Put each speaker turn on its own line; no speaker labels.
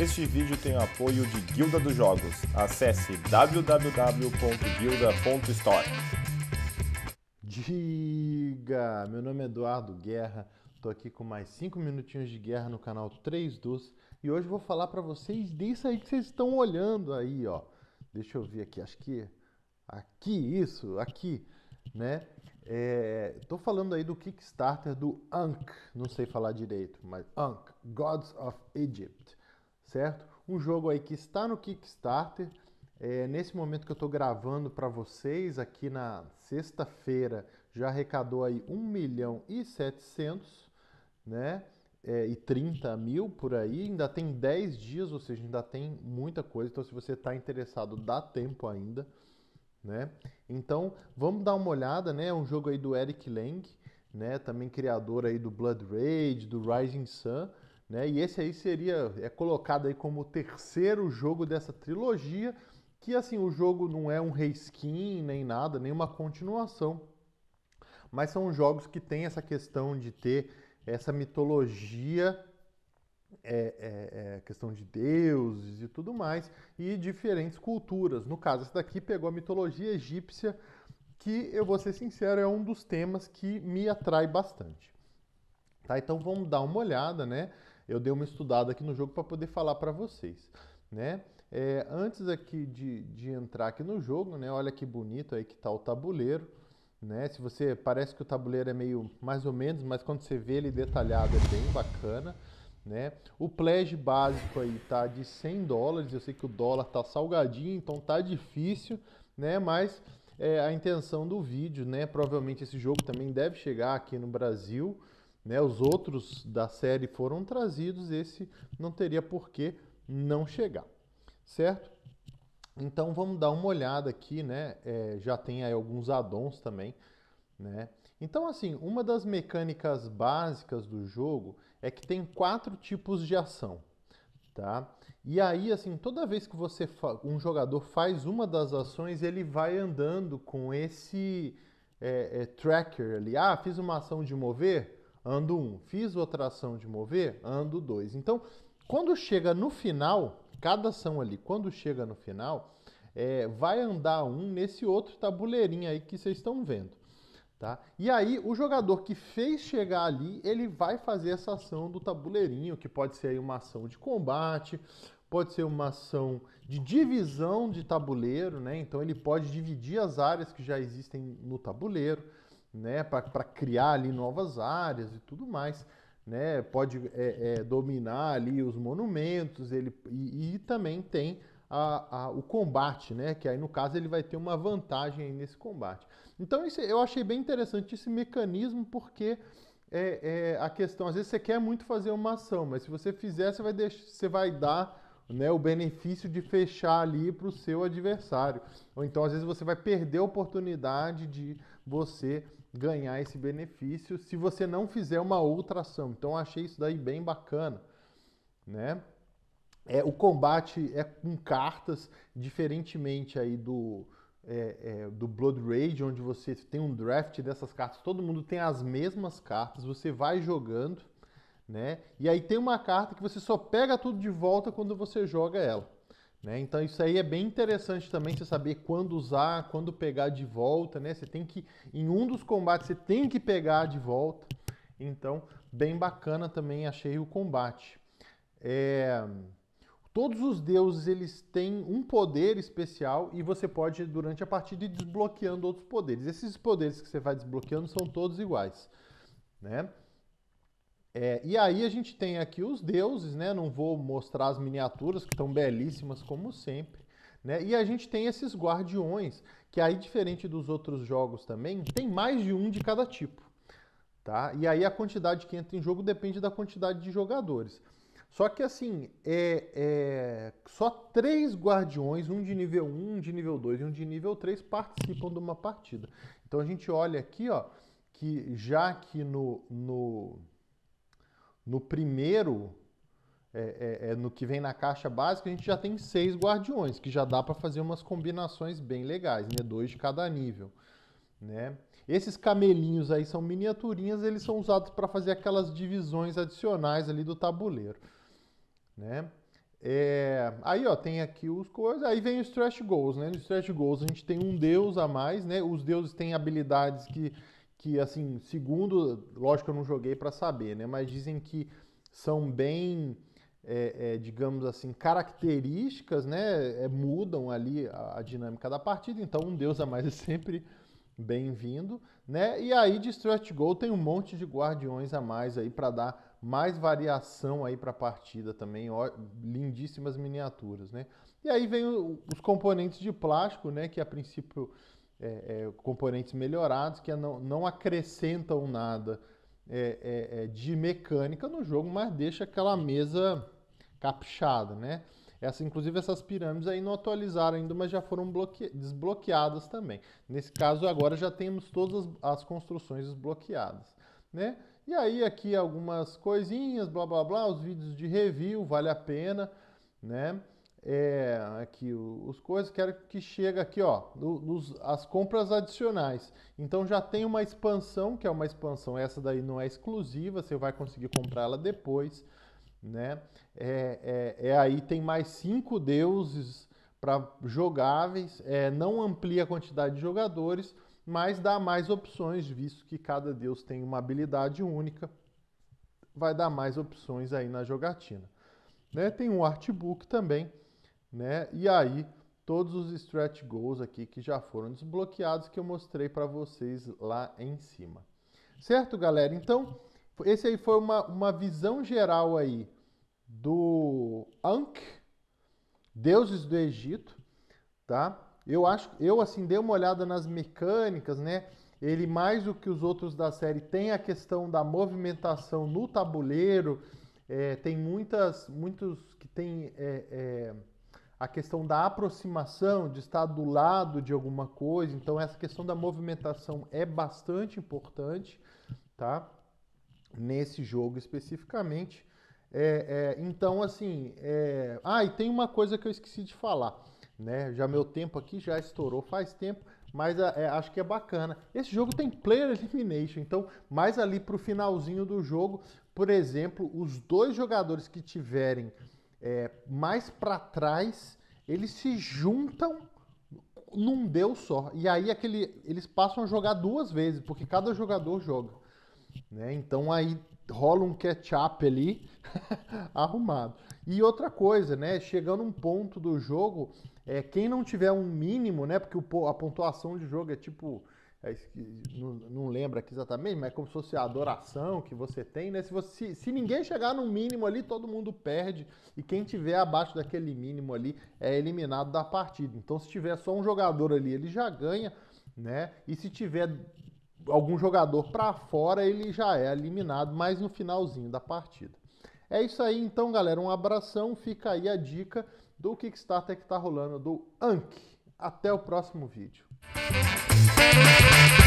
Este vídeo tem o apoio de Guilda dos Jogos. Acesse www.guilda.store. Diga! Meu nome é Eduardo Guerra, estou aqui com mais 5 minutinhos de guerra no canal 3 dus e hoje vou falar para vocês disso aí que vocês estão olhando aí, ó. Deixa eu ver aqui, acho que aqui isso, aqui, né? É, falando aí do Kickstarter do Ankh, não sei falar direito, mas Ankh, Gods of Egypt certo? Um jogo aí que está no Kickstarter. É, nesse momento que eu estou gravando para vocês, aqui na sexta-feira, já arrecadou aí 1 milhão e 700, né? É, e 30 mil por aí, ainda tem 10 dias, ou seja, ainda tem muita coisa. Então, se você está interessado, dá tempo ainda, né? Então, vamos dar uma olhada, né? É um jogo aí do Eric Lang, né? Também criador aí do Blood Rage, do Rising Sun. Né? E esse aí seria é colocado aí como o terceiro jogo dessa trilogia, que assim o jogo não é um reskin nem nada, nem uma continuação, mas são jogos que têm essa questão de ter essa mitologia, é, é, é, questão de deuses e tudo mais, e diferentes culturas. No caso, esse daqui pegou a mitologia egípcia, que eu vou ser sincero, é um dos temas que me atrai bastante. Tá, então vamos dar uma olhada, né? eu dei uma estudada aqui no jogo para poder falar para vocês. Né? É, antes aqui de, de entrar aqui no jogo, né? olha que bonito aí que está o tabuleiro. Né? Se você parece que o tabuleiro é meio mais ou menos, mas quando você vê ele detalhado é bem bacana. Né? O pledge básico aí tá de 100 dólares. Eu sei que o dólar tá salgadinho, então tá difícil, né? Mas é a intenção do vídeo, né? Provavelmente esse jogo também deve chegar aqui no Brasil, né? Os outros da série foram trazidos, esse não teria por que não chegar, certo? Então vamos dar uma olhada aqui, né? É, já tem aí alguns addons também, né? Então assim, uma das mecânicas básicas do jogo é que tem quatro tipos de ação, tá? E aí assim, toda vez que você um jogador faz uma das ações, ele vai andando com esse é, é, tracker ali. Ah, fiz uma ação de mover, ando 1. Um. Fiz outra ação de mover, ando 2. Então, quando chega no final, cada ação ali, quando chega no final, é, vai andar um nesse outro tabuleirinho aí que vocês estão vendo. Tá? E aí, o jogador que fez chegar ali, ele vai fazer essa ação do tabuleirinho, que pode ser uma ação de combate, pode ser uma ação de divisão de tabuleiro, né? Então ele pode dividir as áreas que já existem no tabuleiro né, para criar ali novas áreas e tudo mais. Né, pode é, é, dominar ali os monumentos ele, e, e também tem a, a, o combate, né, que aí no caso ele vai ter uma vantagem nesse combate. Então isso, eu achei bem interessante esse mecanismo porque é, é, a questão, às vezes você quer muito fazer uma ação, mas se você fizer, você vai, deixar, você vai dar né, o benefício de fechar ali para o seu adversário. Ou então, às vezes, você vai perder a oportunidade de você ganhar esse benefício se você não fizer uma outra ação. Então, achei isso daí bem bacana, né? É, o combate é com cartas, diferentemente aí do, é, é, do Blood Rage, onde você tem um draft dessas cartas, todo mundo tem as mesmas cartas, você vai jogando, né? E aí tem uma carta que você só pega tudo de volta quando você joga ela. Né? Então isso aí é bem interessante também, você saber quando usar, quando pegar de volta, né? Você tem que, em um dos combates, você tem que pegar de volta. Então, bem bacana também achei o combate. É... Todos os deuses eles têm um poder especial e você pode, durante a partida, ir desbloqueando outros poderes. Esses poderes que você vai desbloqueando são todos iguais. Né? É, e aí a gente tem aqui os deuses, né? Não vou mostrar as miniaturas, que estão belíssimas como sempre. Né? E a gente tem esses guardiões, que aí, diferente dos outros jogos também, tem mais de um de cada tipo. Tá? E aí a quantidade que entra em jogo depende da quantidade de jogadores. Só que assim, é, é, só três guardiões, um de nível 1, um de nível 2 e um de nível 3, participam de uma partida. Então a gente olha aqui ó, que já aqui no, no no primeiro, é, é, é, no que vem na caixa básica, a gente já tem seis guardiões, que já dá para fazer umas combinações bem legais, né? Dois de cada nível. Né? Esses camelinhos aí são miniaturinhas, eles são usados para fazer aquelas divisões adicionais ali do tabuleiro. Né? É, aí ó, tem aqui os coisas, aí vem os stretch goals, né? Nos stretch goals a gente tem um deus a mais, né? Os deuses têm habilidades que que assim, segundo, lógico eu não joguei para saber, né? Mas dizem que são bem, é, é, digamos assim, características, né? É, mudam ali a, a, dinâmica da partida. Então um deus a mais é sempre bem-vindo, né? E aí de Stretch Goal tem um monte de guardiões a mais aí para dar mais variação aí para a partida também, ó, lindíssimas miniaturas, né? E aí vem o, os componentes de plástico, né? Que a princípio é, é, componentes melhorados que não, não acrescentam nada é, é, é de mecânica no jogo, mas deixa aquela mesa caprichada, né? Essa, inclusive essas pirâmides aí não atualizaram ainda, mas já foram desbloqueadas também. Nesse caso agora já temos todas as construções desbloqueadas, né? E aí aqui algumas coisinhas, blá blá blá, os vídeos de review, vale a pena, né? é, aqui os coisas, quero que chegue aqui, ó, nos, as compras adicionais. Então já tem uma expansão, que é uma expansão, essa daí não é exclusiva, você vai conseguir comprar ela depois, né? É, é, é aí tem mais cinco deuses para jogáveis, é, não amplia a quantidade de jogadores, mas dá mais opções, visto que cada deus tem uma habilidade única, vai dar mais opções aí na jogatina. Né? Tem um artbook também, né? E aí todos os stretch goals aqui que já foram desbloqueados que eu mostrei para vocês lá em cima. Certo, galera? Então, esse aí foi uma, uma visão geral aí do Ankh, deuses do Egito, tá? Eu acho, eu assim dei uma olhada nas mecânicas, né? Ele mais do que os outros da série tem a questão da movimentação no tabuleiro, é, tem muitas, muitos que tem é, é, a questão da aproximação, de estar do lado de alguma coisa. Então, essa questão da movimentação é bastante importante, tá? Nesse jogo especificamente. É, é, então, assim, é... ah, e tem uma coisa que eu esqueci de falar, né? Já meu tempo aqui já estourou faz tempo, mas é, é acho que é bacana. Esse jogo tem player elimination, então mais ali para o finalzinho do jogo, por exemplo, os dois jogadores que tiverem é, mais para trás, eles se juntam num deus só. E aí aquele, eles passam a jogar duas vezes, porque cada jogador joga. Né? Então aí rola um catch-up ali arrumado. E outra coisa, né? Chegando um ponto do jogo, é, quem não tiver um mínimo, né? Porque o, a pontuação de jogo é tipo é que, não, não lembro aqui exatamente, mas é como se fosse a adoração que você tem, né? Se, você, se ninguém chegar no mínimo ali, todo mundo perde, e quem tiver abaixo daquele mínimo ali é eliminado da partida. Então, se tiver só um jogador ali, ele já ganha, né? E se tiver algum jogador para fora, ele já é eliminado, mas no finalzinho da partida. É isso aí, então, galera. Um abração, fica aí a dica do Kickstarter que está rolando do Anki. Até o próximo vídeo. Thank